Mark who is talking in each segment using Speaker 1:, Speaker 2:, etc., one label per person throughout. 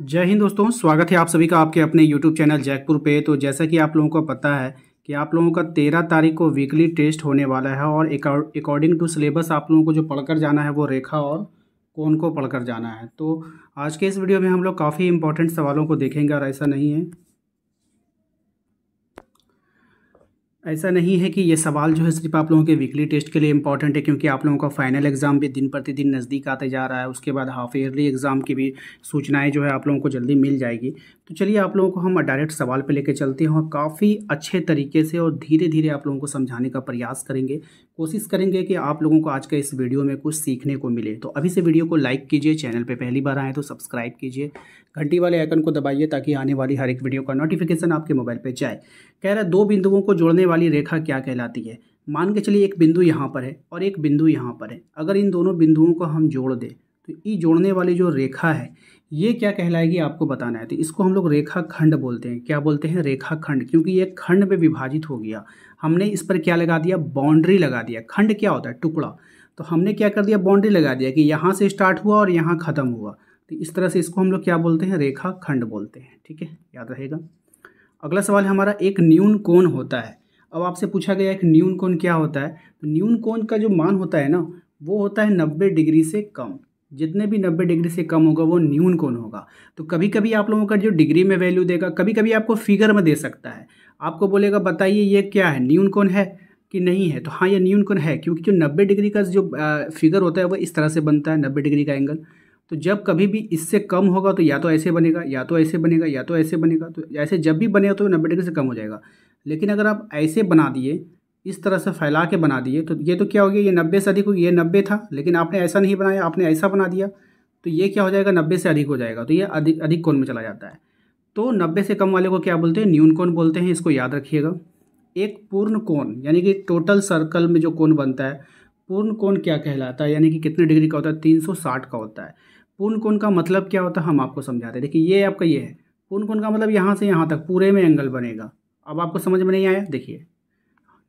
Speaker 1: जय हिंद दोस्तों स्वागत है आप सभी का आपके अपने यूट्यूब चैनल जयपुर पे तो जैसा कि आप लोगों को पता है कि आप लोगों का तेरह तारीख को वीकली टेस्ट होने वाला है और अकॉर्डिंग टू सिलेबस आप लोगों को जो पढ़कर जाना है वो रेखा और कौन को पढ़कर जाना है तो आज के इस वीडियो में हम लोग काफ़ी इंपॉर्टेंट सवालों को देखेंगे और ऐसा नहीं है ऐसा नहीं है कि ये सवाल जो है सिर्फ आप लोगों के वीकली टेस्ट के लिए इंपॉर्टेंट है क्योंकि आप लोगों का फाइनल एग्ज़ाम भी दिन प्रतिदिन नज़दीक आते जा रहा है उसके बाद हाफ ईयरली एग्ज़ाम की भी सूचनाएं जो है आप लोगों को जल्दी मिल जाएगी तो चलिए आप लोगों को हम डायरेक्ट सवाल पे लेके चलते हैं और काफ़ी अच्छे तरीके से और धीरे धीरे आप लोगों को समझाने का प्रयास करेंगे कोशिश करेंगे कि आप लोगों को आज का इस वीडियो में कुछ सीखने को मिले तो अभी से वीडियो को लाइक कीजिए चैनल पे पहली बार आए तो सब्सक्राइब कीजिए घंटी वाले आइकन को दबाइए ताकि आने वाली हर एक वीडियो का नोटिफिकेशन आपके मोबाइल पर जाए कह रहा है दो बिंदुओं को जोड़ने वाली रेखा क्या कहलाती है मान के चलिए एक बिंदु यहाँ पर है और एक बिंदु यहाँ पर है अगर इन दोनों बिंदुओं को हम जोड़ दें तो ये जोड़ने वाली जो रेखा है ये क्या कहलाएगी आपको बताना है तो इसको हम लोग रेखा खंड बोलते हैं क्या बोलते हैं रेखा खंड क्योंकि ये खंड में विभाजित हो गया हमने इस पर क्या लगा दिया बाउंड्री लगा दिया खंड क्या होता है टुकड़ा तो हमने क्या कर दिया बाउंड्री लगा दिया कि यहाँ से स्टार्ट हुआ और यहाँ ख़त्म हुआ तो इस तरह से इसको हम लोग क्या बोलते हैं रेखा खंड बोलते हैं ठीक है याद रहेगा अगला सवाल हमारा एक न्यून कोण होता है अब आपसे पूछा गया एक न्यून कोण क्या होता है तो न्यून कोण का जो मान होता है ना वो होता है नब्बे डिग्री से कम जितने भी नब्बे डिग्री से कम होगा वो न्यून कौन होगा तो कभी कभी आप लोगों का जो डिग्री में वैल्यू देगा कभी कभी आपको फिगर में दे सकता है आपको बोलेगा बताइए ये क्या है न्यून कौन है कि नहीं है तो हाँ ये न्यून कौन है क्योंकि जो नब्बे डिग्री का जो फिगर होता है वो इस तरह से बनता है नब्बे डिग्री का एंगल तो जब कभी भी इससे कम होगा तो या तो ऐसे बनेगा या तो ऐसे बनेगा या तो ऐसे बनेगा तो ऐसे जब भी बनेगा तो नब्बे डिग्री से कम हो जाएगा लेकिन अगर आप ऐसे बना दिए इस तरह से फैला के बना दिए तो ये तो क्या हो गया ये नब्बे से अधिक हो ये नब्बे था लेकिन आपने ऐसा नहीं बनाया आपने ऐसा बना दिया तो ये क्या हो जाएगा नब्बे से अधिक हो जाएगा तो ये अधिक अधिक कोण में चला जाता है तो नब्बे से कम वाले को क्या बोलते हैं न्यून कोण बोलते हैं इसको याद रखिएगा एक पूर्ण कोण यानी कि टोटल सर्कल में जो कोण बनता है पूर्ण कोण क्या कहलाता है यानी कि कितने डिग्री का होता है तीन का होता है पूर्ण कोण का मतलब क्या होता है हम आपको समझाते हैं देखिए ये आपका ये है पूर्ण कोण का मतलब यहाँ से यहाँ तक पूरे में एंगल बनेगा अब आपको समझ में नहीं आया देखिए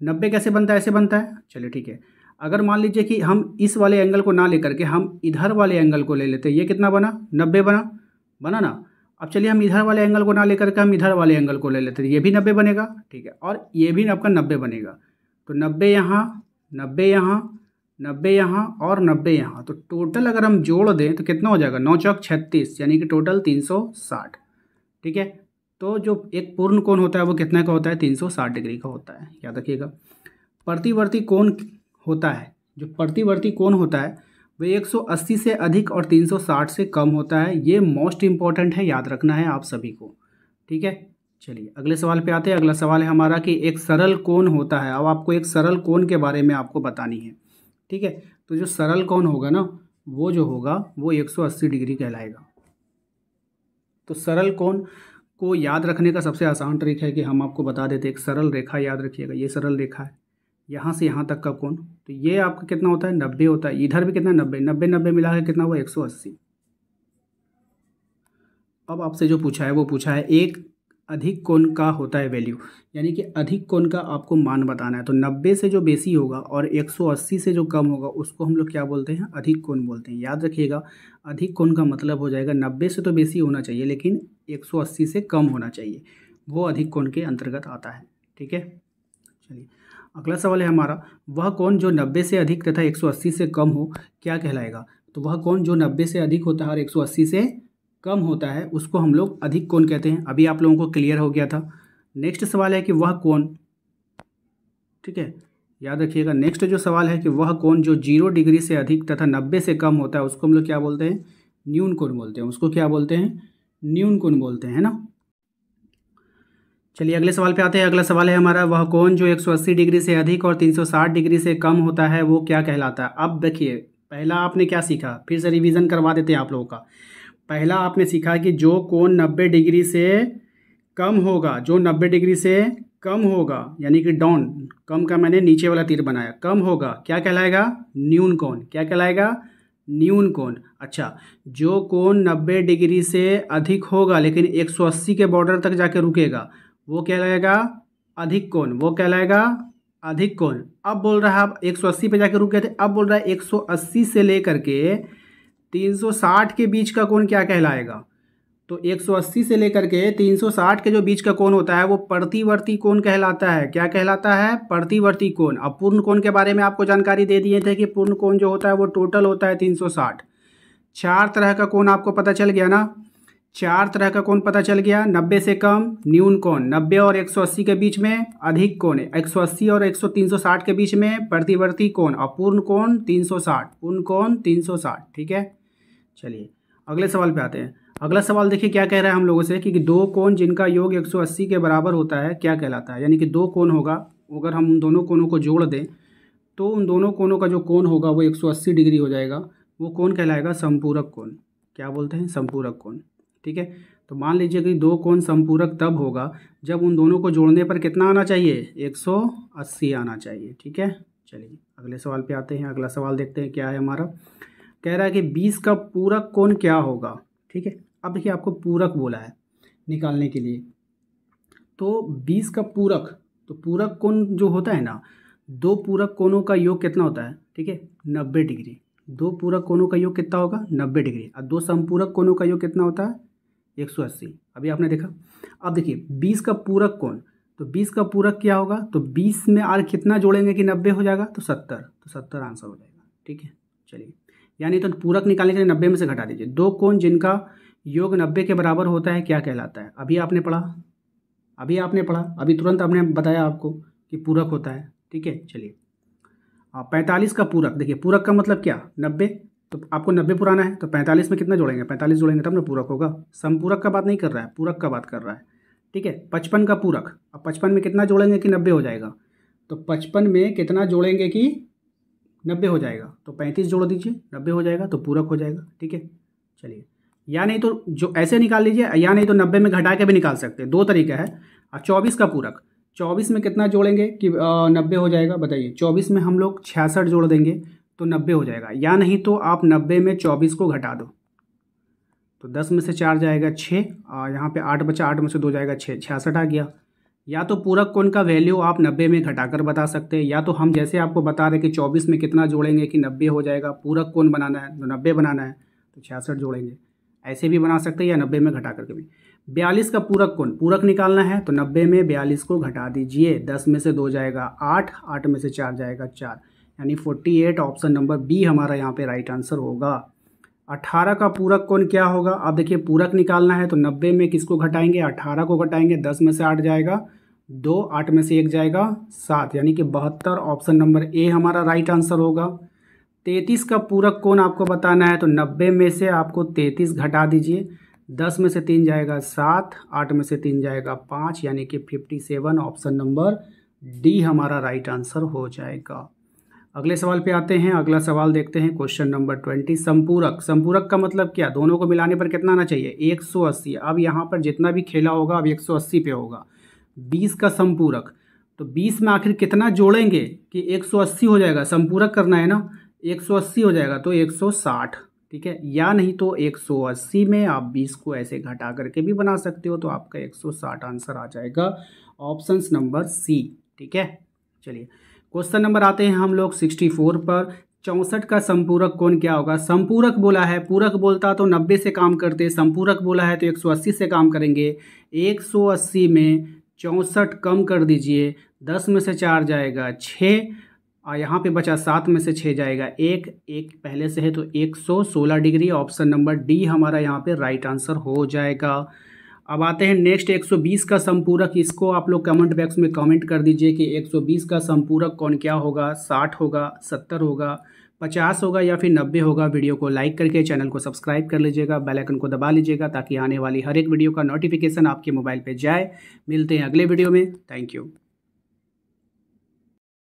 Speaker 1: नब्बे कैसे बनता है ऐसे बनता है चलिए ठीक है अगर मान लीजिए कि हम इस वाले एंगल को ना लेकर के हम इधर वाले एंगल को ले लेते हैं ये कितना बना नब्बे बना बना ना अब चलिए हम इधर वाले एंगल को ना लेकर के हम इधर वाले एंगल को ले लेते हैं ये भी नब्बे बनेगा ठीक है और ये भी आपका नब्बे बनेगा तो नब्बे यहाँ नब्बे यहाँ नब्बे यहाँ और नब्बे यहाँ तो टोटल अगर हम जोड़ दें तो कितना हो जाएगा नौ चौक छत्तीस यानी कि टोटल तीन सौ साठ ठीक है तो जो एक पूर्ण कोण होता है वो कितने का होता है 360 डिग्री का होता है याद रखिएगा प्रतिवर्ती कोण होता है जो प्रतिवर्ती कोण होता है वह 180 से अधिक और 360 से कम होता है ये मोस्ट इम्पॉर्टेंट है याद रखना है आप सभी को ठीक है चलिए अगले सवाल पे आते हैं अगला सवाल है हमारा कि एक सरल कोण होता है अब आपको एक सरल कोण के बारे में आपको बतानी है ठीक है तो जो सरल कोण होगा ना वो जो होगा वो 180 डिग्री कहलाएगा तो सरल कौन को याद रखने का सबसे आसान तरीक़ा है कि हम आपको बता देते एक सरल रेखा याद रखिएगा ये सरल रेखा है यहाँ से यहाँ तक का कौन तो ये आपका कितना होता है नब्बे होता है इधर भी कितना नब्बे नब्बे नब्बे मिला है कितना हुआ एक सौ अस्सी अब आपसे जो पूछा है वो पूछा है एक अधिक कोण का होता है वैल्यू यानी कि अधिक कोण का आपको मान बताना है तो 90 से जो बेसी होगा और 180 से जो कम होगा उसको हम लोग क्या बोलते हैं अधिक कोण बोलते हैं याद रखिएगा अधिक कोण का मतलब हो जाएगा 90 से तो बेसी होना चाहिए लेकिन 180 से कम होना चाहिए वो अधिक कोण के अंतर्गत आता है ठीक है चलिए अगला सवाल है हमारा वह कौन जो नब्बे से अधिक तथा एक से कम हो क्या कहलाएगा तो वह कौन जो नब्बे से अधिक होता है और एक से कम होता है उसको हम लोग अधिक कोण कहते हैं अभी आप लोगों को क्लियर हो गया था नेक्स्ट सवाल है कि वह कौन ठीक है याद रखिएगा नेक्स्ट जो सवाल है कि वह कौन जो जीरो डिग्री से अधिक तथा नब्बे से कम होता है उसको हम लोग क्या बोलते हैं न्यून कोण बोलते हैं उसको क्या बोलते हैं न्यून कोण बोलते हैं ना चलिए अगले सवाल पे आते हैं अगला सवाल है हमारा वह कौन जो 180 डिग्री से अधिक और 360 डिग्री से कम होता है वो क्या कहलाता है अब देखिए पहला आपने क्या सीखा फिर से रिविजन करवा देते हैं आप लोगों का पहला आपने सीखा कि जो कोण नब्बे डिग्री से कम होगा जो नब्बे डिग्री से कम होगा यानी कि डाउन कम का मैंने नीचे वाला तीर बनाया कम होगा क्या कहलाएगा न्यून कोण क्या कहलाएगा न्यून कोण अच्छा जो कोण नब्बे डिग्री से अधिक होगा लेकिन 180 के बॉर्डर तक जाके रुकेगा वो कहलाएगा अधिक कोण वो कहलाएगा अधिक कोण अब बोल रहा है आप अस्सी पे जाके रुके थे अब बोल रहा है अस्सी से लेकर के 360 के बीच का कोण क्या कहलाएगा तो 180 से लेकर के 360 के जो बीच का कोण होता है वो प्रतिवर्ती कोण कहलाता है क्या कहलाता है प्रतिवर्ती कोण अब पूर्ण कोण के बारे में आपको जानकारी दे दिए थे कि पूर्ण कोण जो होता है वो टोटल होता है 360 चार तरह का कोण आपको पता चल गया ना चार तरह का कोण पता चल गया नब्बे से कम न्यून कोण नब्बे और 180 के बीच में अधिक कोण 180 और 100 360 के बीच में प्रतिवर्ती कोण कौन तीन कोण 360 पूर्ण कोण 360 ठीक है चलिए अगले सवाल पे आते हैं अगला सवाल देखिए क्या कह रहा है हम लोगों से कि, दो कोण जिनका योग 180 के बराबर होता है क्या कहलाता है यानी कि दो कोण होगा अगर हम उन दोनों कोनों को जोड़ दें तो उन दोनों कोनों का जो कोण होगा वो 180 डिग्री हो जाएगा वो कोण कहलाएगा संपूरक कोण क्या बोलते हैं संपूरक कोण ठीक है तो मान लीजिए कि दो कोण संपूरक तब होगा जब उन दोनों को जोड़ने पर कितना आना चाहिए एक आना चाहिए ठीक है चलिए अगले सवाल पर आते हैं अगला सवाल देखते हैं क्या है हमारा कह रहा है कि बीस का पूरक कौन क्या होगा ठीक है अब देखिए आपको पूरक बोला है निकालने के लिए तो बीस का पूरक तो पूरक कोण जो होता है ना दो पूरक कोणों का योग कितना होता है ठीक है नब्बे डिग्री दो पूरक कोनों का योग कितना होगा नब्बे डिग्री और दो संपूरक कोनों का योग कितना होता है एक सौ अस्सी अभी आपने देखा अब देखिए बीस का पूरक कोण तो बीस का पूरक क्या होगा तो बीस में आर कितना जोड़ेंगे कि नब्बे हो जाएगा तो सत्तर तो सत्तर आंसर हो जाएगा ठीक है चलिए यानी तो पूरक निकालने के लिए नब्बे में से घटा दीजिए दो कोण जिनका योग नब्बे के बराबर होता है क्या कहलाता है अभी आपने पढ़ा अभी आपने पढ़ा अभी तुरंत आपने बताया आपको कि पूरक होता है ठीक है चलिए पैंतालीस का पूरक देखिए पूरक का मतलब क्या नब्बे तो आपको नब्बे पुराना है तो पैंतालीस में कितना जोड़ेंगे पैंतालीस जोड़ेंगे तब ना पूरक होगा समपूरक का बात नहीं कर रहा है पूरक का बात कर रहा है ठीक है पचपन का पूरक अब पचपन में कितना जोड़ेंगे कि नब्बे हो जाएगा तो पचपन में कितना जोड़ेंगे कि नब्बे हो जाएगा तो पैंतीस जोड़ दीजिए नब्बे हो जाएगा तो पूरक हो जाएगा ठीक है चलिए या नहीं तो जो ऐसे निकाल लीजिए या नहीं तो नब्बे में घटा के भी निकाल सकते हैं दो तरीका है और चौबीस का पूरक चौबीस में कितना जोड़ेंगे कि नब्बे हो जाएगा बताइए चौबीस में हम लोग छियासठ जोड़ देंगे तो नब्बे हो जाएगा या नहीं तो आप नब्बे में चौबीस को घटा दो तो दस में से चार जाएगा छः यहाँ पे आठ बचा आठ में से दो जाएगा छः छियासठ आ गया या तो पूरक कोण का वैल्यू आप 90 में घटाकर बता सकते हैं या तो हम जैसे आपको बता रहे कि 24 में कितना जोड़ेंगे कि 90 हो जाएगा पूरक कोण बनाना है तो नब्बे बनाना है तो छियासठ जोड़ेंगे ऐसे भी बना सकते हैं या 90 में घटा करके भी बयालीस का पूरक कोण पूरक निकालना है तो 90 में बयालीस को घटा दीजिए दस में से दो जाएगा आठ आठ में से चार जाएगा चार यानी एट ऑप्शन नंबर बी हमारा यहाँ पे राइट आंसर होगा अट्ठारह का पूरक कौन क्या होगा अब देखिए पूरक निकालना है तो नब्बे में किसको घटाएंगे अट्ठारह को घटाएंगे दस में से आठ जाएगा दो आठ में से एक जाएगा सात यानी कि बहत्तर ऑप्शन नंबर ए हमारा राइट आंसर होगा तैंतीस का पूरक कौन आपको बताना है तो नब्बे में से आपको तैंतीस घटा दीजिए दस में से तीन जाएगा सात आठ में से तीन जाएगा पाँच यानी कि fifty seven option number D हमारा राइट आंसर हो जाएगा अगले सवाल पे आते हैं अगला सवाल देखते हैं क्वेश्चन नंबर ट्वेंटी संपूरक संपूरक का मतलब क्या दोनों को मिलाने पर कितना आना चाहिए एक सौ अस्सी अब यहाँ पर जितना भी खेला होगा अब एक सौ अस्सी पे होगा बीस का संपूरक तो बीस में आखिर कितना जोड़ेंगे कि एक सौ अस्सी हो जाएगा संपूरक करना है ना एक सौ अस्सी हो जाएगा तो एक सौ साठ ठीक है या नहीं तो 180 में आप 20 को ऐसे घटा करके भी बना सकते हो तो आपका 160 आंसर आ जाएगा ऑप्शन नंबर सी ठीक है चलिए क्वेश्चन नंबर आते हैं हम लोग 64 पर चौंसठ का संपूरक कौन क्या होगा संपूरक बोला है पूरक बोलता तो नब्बे से काम करते संपूरक बोला है तो अस्सी से काम करेंगे अस्सी में चौंसठ कम कर दीजिए दस में से चार जाएगा छः और यहाँ पे बचा सात में से छः जाएगा एक एक पहले से है तो एक सौ सोलह डिग्री ऑप्शन नंबर डी हमारा यहाँ पे राइट आंसर हो जाएगा अब आते हैं नेक्स्ट 120 का संपूरक इसको आप लोग कमेंट बॉक्स में कमेंट कर दीजिए कि 120 का संपूरक कौन क्या होगा 60 होगा 70 होगा पचास होगा या फिर नब्बे होगा वीडियो को लाइक करके चैनल को सब्सक्राइब कर लीजिएगा बेल आइकन को दबा लीजिएगा ताकि आने वाली हर एक वीडियो का नोटिफिकेशन आपके मोबाइल पे जाए मिलते हैं अगले वीडियो में थैंक यू